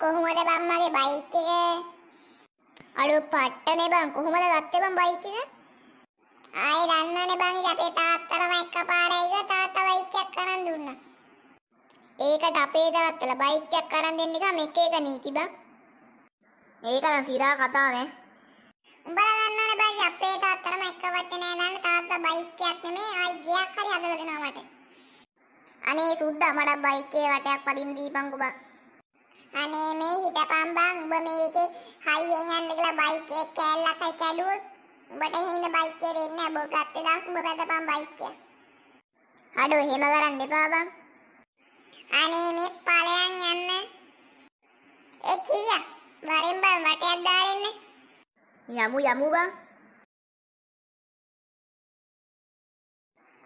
කොහොමද බං මගේ බයික් එක අඩු පට්ටනේ බං කොහොමද ගත්තේ බං බයික් එක ආයි දන්නවනේ බං අපේ තාත්තලම එකපාරයි ගා තාත්තා බයික් එකක් කරන් දුන්නා ඒකට අපේ තාත්තලා බයික් එකක් කරන් දෙන්න එක මේක එක නීති බං ඒක නම් සිරා කතාව ඈ උඹලා දන්නවනේ බං අපේ තාත්තලම එකපැත්තේ නෑ දාන්න තාත්තා බයික් එකක් නෙමෙයි ආයි ගියක් හරි හදලා දෙනවා මට අනේ සුද්දා මට බයික් එකේ වටයක් පදින්න දීපන්කෝ බං අනේ මේ හිටපම් බං උඹ මේකේ හයියෙන් යන්න කියලා බයික් එක කෑල්ලක් හරි කැඩුවොත් උඹට හින බයික් එක දෙන්න බෝ ගත්ත දාස් උඹ බඳපම් බයික් එක. අඩෝ එහෙම කරන්න එපා බං. අනේ මේ ඵලයන් යන්න. ඒ කියා වරෙන් බං වටයක් දාරෙන්න. යමු යමු බං.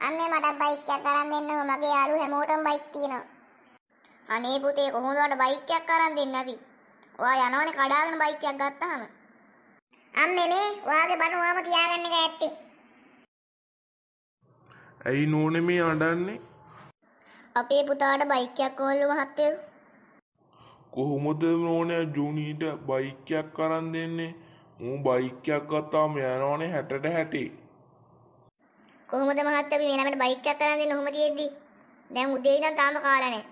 අන්නේ මට බයික් එකක් අරන් දෙන්නකෝ මගේ යාළුව හැමෝටම බයික් තියෙනවා. අනේ පුතේ කොහොමද ඔයාට බයික් එකක් අරන් දෙන්න අපි? ඔයා යනවනේ කඩාගෙන බයික් එකක් ගත්තාම. අම්මේ මේ ඔයාගේ බණ ඔයාම තියාගන්න එක ඇත්තේ. ඇයි නෝනේ මේ අඬන්නේ? අපේ පුතාට බයික් එකක් ඕනලු මහත්තයෝ. කොහොමද නෝනේ ජූනිට බයික් එකක් අරන් දෙන්නේ? මූ බයික් එකක් ගත්තාම යනවනේ 60ට 60. කොහොමද මහත්තයා අපි වෙනමකට බයික් එකක් අරන් දෙන්න ඔහොම තියෙද්දි? දැන් උදේ ඉඳන් තාම කාලා නැහැ.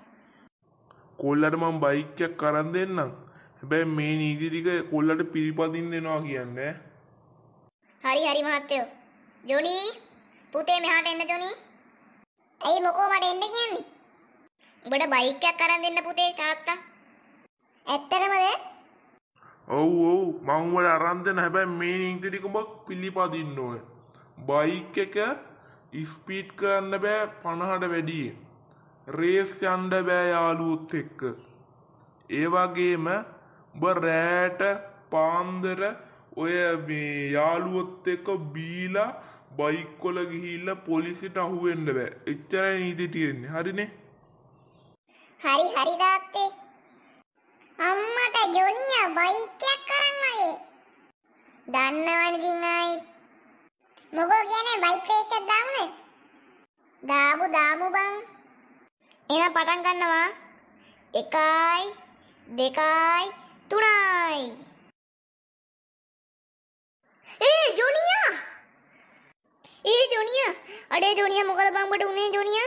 කොල්ලට මං බයික්කයක් කරන් දෙන්නම් හැබැයි මේ නීති ටික කොල්ලට පිළිපදින්න එනවා කියන්නේ හරි හරි මහත්තයෝ ජොනි පුතේ මෙහාට එන්න ජොනි ඇයි මොකෝ මට එන්න කියන්නේ උඹට බයික් එකක් අරන් දෙන්න පුතේ තාත්තා ඇත්තටමද ඔව් ඔව් මම උඹට අරන් දෙන්න හැබැයි මේ නීති ටික උඹ පිළිපදින්න ඕනේ බයික් එක ස්පීඩ් කරන්න බෑ 50ට වැඩියෙන් රේස් යන්න බෑ යාළුවොත් එක්ක. ඒ වගේම ඔබ රෑට පාන්දර ඔය මේ යාළුවොත් එක්ක බීලා බයික් වල ගිහිල්ලා පොලිසියට අහු වෙන්න බෑ. එච්චරයි නීති තියෙන්නේ. හරිනේ? හරි හරි තාත්තේ. අම්මට ජොනියා බයික් එකක් කරන් වගේ. දන්නවනේ ඉතින් ආයි. මොකෝ කියන්නේ බයික් රේස් එකක් දාමුනේ? දාමු දාමු බං. එහෙනම් පටන් ගන්නවා 1යි 2යි 3යි ඒ ජොනියා ඒ ජොනියා අඩේ ජොනියා මොකද බං බට උනේ ජොනියා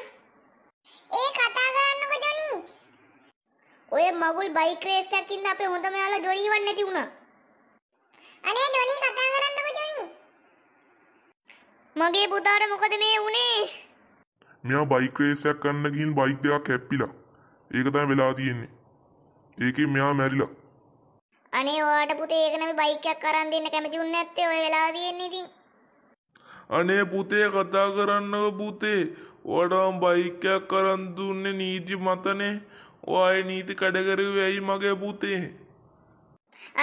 ඒ කතා කරන්නකො ජොනි ඔය මගුල් බයික් රේස් එකක් ඉන්න අපේ හොඳම යාළුවා ජොනි වන් නැති වුණා අනේ ජොනි කතා කරන්නකො ජොනි මගේ පුතාට මොකද මේ වුනේ මෙයා බයික් රේසයක් කරන්න ගිහින් බයික් දෙකක් කැප්පිලා. ඒක තමයි වෙලා තියෙන්නේ. ඒකෙන් මෙයා මැරිලා. අනේ ඔයාට පුතේ ඒක නෙමෙයි බයික් එකක් අරන් දෙන්න කැමතිුන් නැත්තේ ඔය වෙලා තියෙන්නේ ඉතින්. අනේ පුතේ කතා කරන්නව පුතේ. ඔයාටම බයික් එකක් අරන් දුන්නේ නීති මතනේ. ඔය නීති කඩ කරුවේ ඇයි මගේ පුතේ?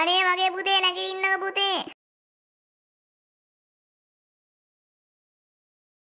අනේ මගේ පුතේ නැගිටින්නක පුතේ.